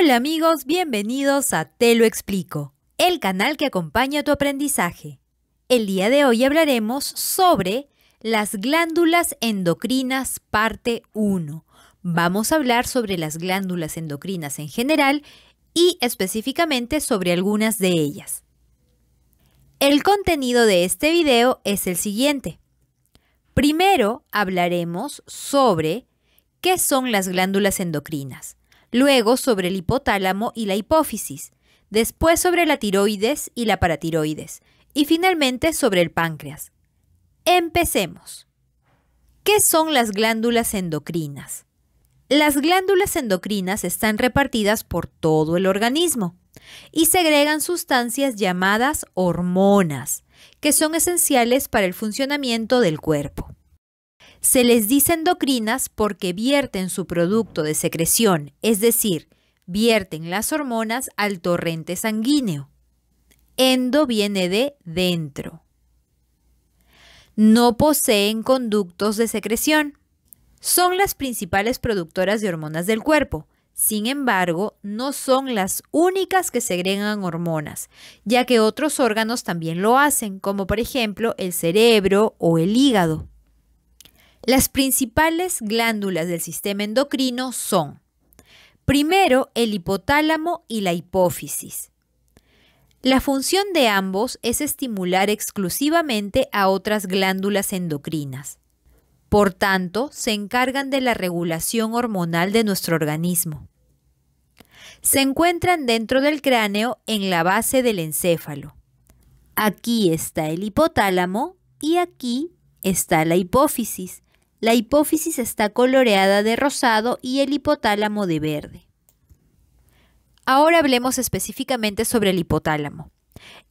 Hola amigos, bienvenidos a Te lo explico, el canal que acompaña tu aprendizaje. El día de hoy hablaremos sobre las glándulas endocrinas parte 1. Vamos a hablar sobre las glándulas endocrinas en general y específicamente sobre algunas de ellas. El contenido de este video es el siguiente. Primero hablaremos sobre qué son las glándulas endocrinas luego sobre el hipotálamo y la hipófisis, después sobre la tiroides y la paratiroides, y finalmente sobre el páncreas. Empecemos. ¿Qué son las glándulas endocrinas? Las glándulas endocrinas están repartidas por todo el organismo y segregan sustancias llamadas hormonas, que son esenciales para el funcionamiento del cuerpo. Se les dice endocrinas porque vierten su producto de secreción, es decir, vierten las hormonas al torrente sanguíneo. Endo viene de dentro. No poseen conductos de secreción. Son las principales productoras de hormonas del cuerpo. Sin embargo, no son las únicas que segregan hormonas, ya que otros órganos también lo hacen, como por ejemplo el cerebro o el hígado. Las principales glándulas del sistema endocrino son, primero, el hipotálamo y la hipófisis. La función de ambos es estimular exclusivamente a otras glándulas endocrinas. Por tanto, se encargan de la regulación hormonal de nuestro organismo. Se encuentran dentro del cráneo en la base del encéfalo. Aquí está el hipotálamo y aquí está la hipófisis la hipófisis está coloreada de rosado y el hipotálamo de verde. Ahora hablemos específicamente sobre el hipotálamo.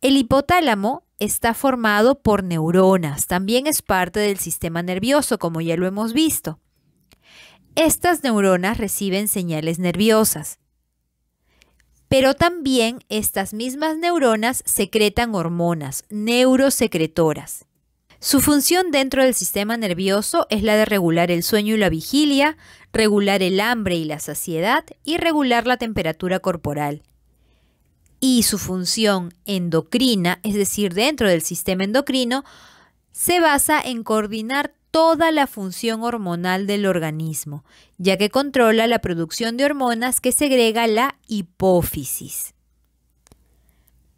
El hipotálamo está formado por neuronas, también es parte del sistema nervioso, como ya lo hemos visto. Estas neuronas reciben señales nerviosas, pero también estas mismas neuronas secretan hormonas, neurosecretoras. Su función dentro del sistema nervioso es la de regular el sueño y la vigilia, regular el hambre y la saciedad y regular la temperatura corporal. Y su función endocrina, es decir, dentro del sistema endocrino, se basa en coordinar toda la función hormonal del organismo, ya que controla la producción de hormonas que segrega la hipófisis.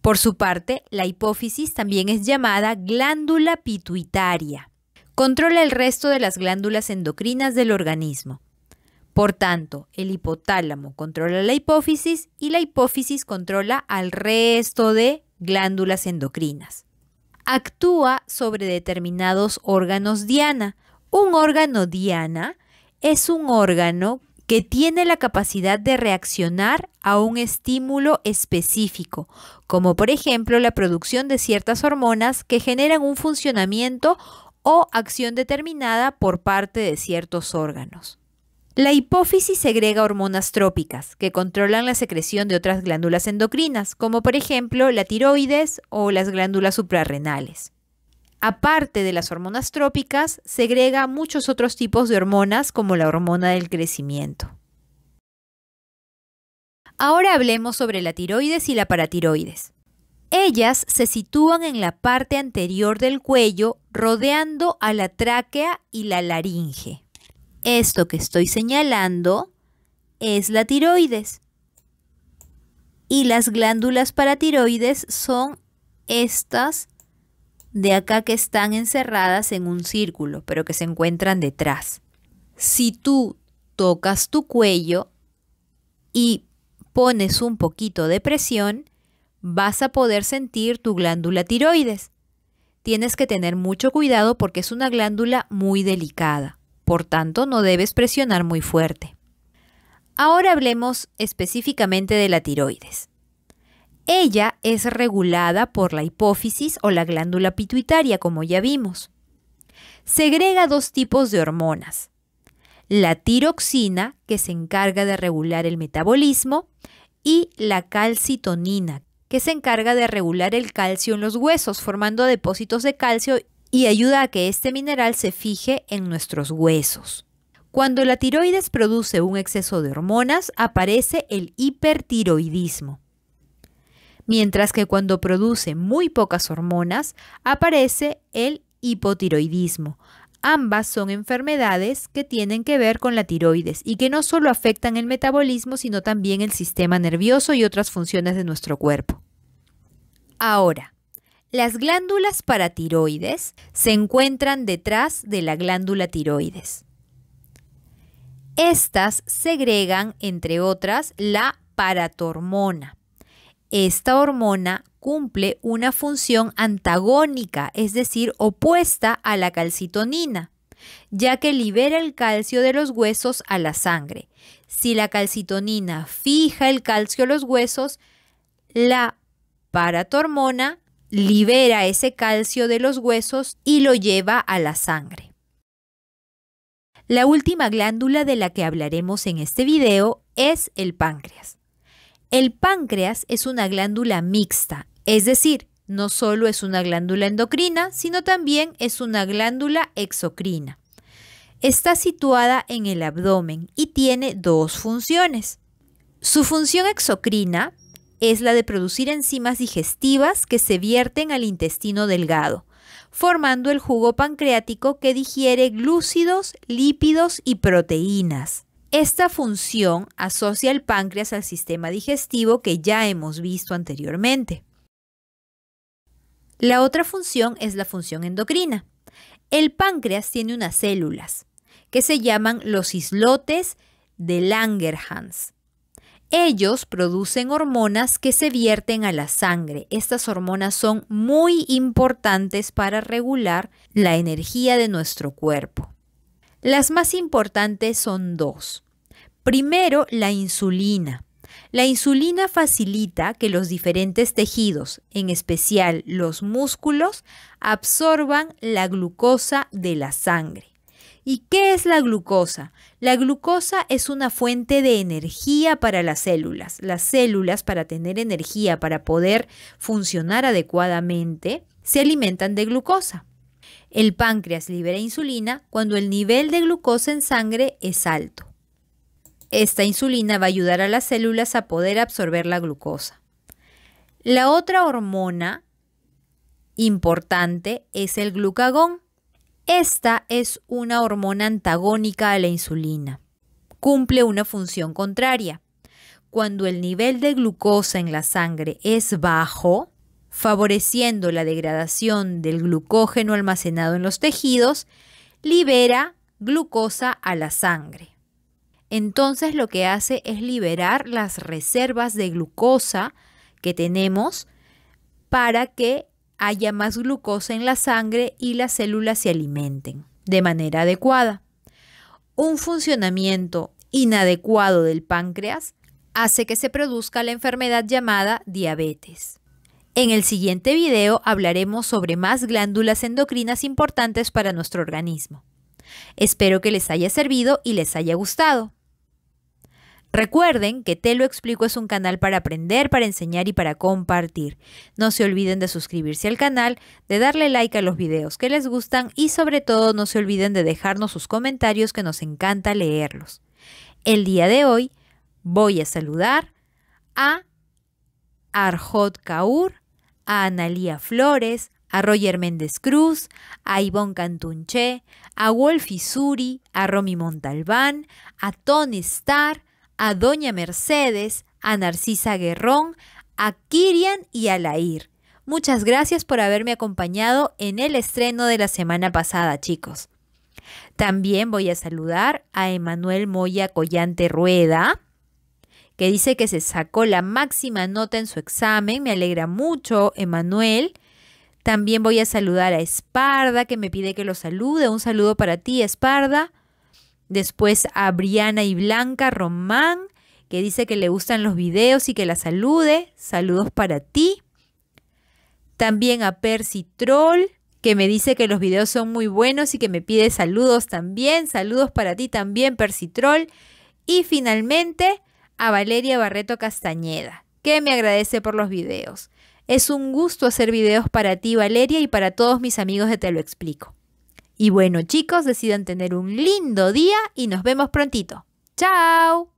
Por su parte, la hipófisis también es llamada glándula pituitaria. Controla el resto de las glándulas endocrinas del organismo. Por tanto, el hipotálamo controla la hipófisis y la hipófisis controla al resto de glándulas endocrinas. Actúa sobre determinados órganos diana. Un órgano diana es un órgano que tiene la capacidad de reaccionar a un estímulo específico, como por ejemplo la producción de ciertas hormonas que generan un funcionamiento o acción determinada por parte de ciertos órganos. La hipófisis segrega hormonas trópicas que controlan la secreción de otras glándulas endocrinas, como por ejemplo la tiroides o las glándulas suprarrenales. Aparte de las hormonas trópicas, segrega muchos otros tipos de hormonas como la hormona del crecimiento. Ahora hablemos sobre la tiroides y la paratiroides. Ellas se sitúan en la parte anterior del cuello, rodeando a la tráquea y la laringe. Esto que estoy señalando es la tiroides. Y las glándulas paratiroides son estas de acá que están encerradas en un círculo, pero que se encuentran detrás. Si tú tocas tu cuello y pones un poquito de presión, vas a poder sentir tu glándula tiroides. Tienes que tener mucho cuidado porque es una glándula muy delicada, por tanto no debes presionar muy fuerte. Ahora hablemos específicamente de la tiroides. Ella es regulada por la hipófisis o la glándula pituitaria, como ya vimos. Segrega dos tipos de hormonas. La tiroxina, que se encarga de regular el metabolismo, y la calcitonina, que se encarga de regular el calcio en los huesos, formando depósitos de calcio y ayuda a que este mineral se fije en nuestros huesos. Cuando la tiroides produce un exceso de hormonas, aparece el hipertiroidismo mientras que cuando produce muy pocas hormonas aparece el hipotiroidismo. Ambas son enfermedades que tienen que ver con la tiroides y que no solo afectan el metabolismo, sino también el sistema nervioso y otras funciones de nuestro cuerpo. Ahora, las glándulas paratiroides se encuentran detrás de la glándula tiroides. Estas segregan, entre otras, la paratormona esta hormona cumple una función antagónica, es decir, opuesta a la calcitonina, ya que libera el calcio de los huesos a la sangre. Si la calcitonina fija el calcio a los huesos, la paratormona libera ese calcio de los huesos y lo lleva a la sangre. La última glándula de la que hablaremos en este video es el páncreas. El páncreas es una glándula mixta, es decir, no solo es una glándula endocrina, sino también es una glándula exocrina. Está situada en el abdomen y tiene dos funciones. Su función exocrina es la de producir enzimas digestivas que se vierten al intestino delgado, formando el jugo pancreático que digiere glúcidos, lípidos y proteínas. Esta función asocia el páncreas al sistema digestivo que ya hemos visto anteriormente. La otra función es la función endocrina. El páncreas tiene unas células que se llaman los islotes de Langerhans. Ellos producen hormonas que se vierten a la sangre. Estas hormonas son muy importantes para regular la energía de nuestro cuerpo. Las más importantes son dos. Primero, la insulina. La insulina facilita que los diferentes tejidos, en especial los músculos, absorban la glucosa de la sangre. ¿Y qué es la glucosa? La glucosa es una fuente de energía para las células. Las células, para tener energía, para poder funcionar adecuadamente, se alimentan de glucosa. El páncreas libera insulina cuando el nivel de glucosa en sangre es alto. Esta insulina va a ayudar a las células a poder absorber la glucosa. La otra hormona importante es el glucagón. Esta es una hormona antagónica a la insulina. Cumple una función contraria. Cuando el nivel de glucosa en la sangre es bajo, favoreciendo la degradación del glucógeno almacenado en los tejidos, libera glucosa a la sangre entonces lo que hace es liberar las reservas de glucosa que tenemos para que haya más glucosa en la sangre y las células se alimenten de manera adecuada. Un funcionamiento inadecuado del páncreas hace que se produzca la enfermedad llamada diabetes. En el siguiente video hablaremos sobre más glándulas endocrinas importantes para nuestro organismo. Espero que les haya servido y les haya gustado. Recuerden que Te lo explico es un canal para aprender, para enseñar y para compartir. No se olviden de suscribirse al canal, de darle like a los videos que les gustan y sobre todo no se olviden de dejarnos sus comentarios que nos encanta leerlos. El día de hoy voy a saludar a Arjot Kaur, a Analia Flores, a Roger Méndez Cruz, a Ivonne Cantunché, a Wolfie Suri, a Romy Montalbán, a Tony Starr, a Doña Mercedes, a Narcisa Guerrón, a Kirian y a Lair. Muchas gracias por haberme acompañado en el estreno de la semana pasada, chicos. También voy a saludar a Emanuel Moya Collante Rueda, que dice que se sacó la máxima nota en su examen. Me alegra mucho, Emanuel. También voy a saludar a Esparda, que me pide que lo salude. Un saludo para ti, Esparda. Después a Briana y Blanca Román, que dice que le gustan los videos y que la salude. Saludos para ti. También a Percy Troll, que me dice que los videos son muy buenos y que me pide saludos también. Saludos para ti también, Percy Troll. Y finalmente a Valeria Barreto Castañeda, que me agradece por los videos. Es un gusto hacer videos para ti, Valeria, y para todos mis amigos de Te lo explico. Y bueno, chicos, decidan tener un lindo día y nos vemos prontito. ¡Chao!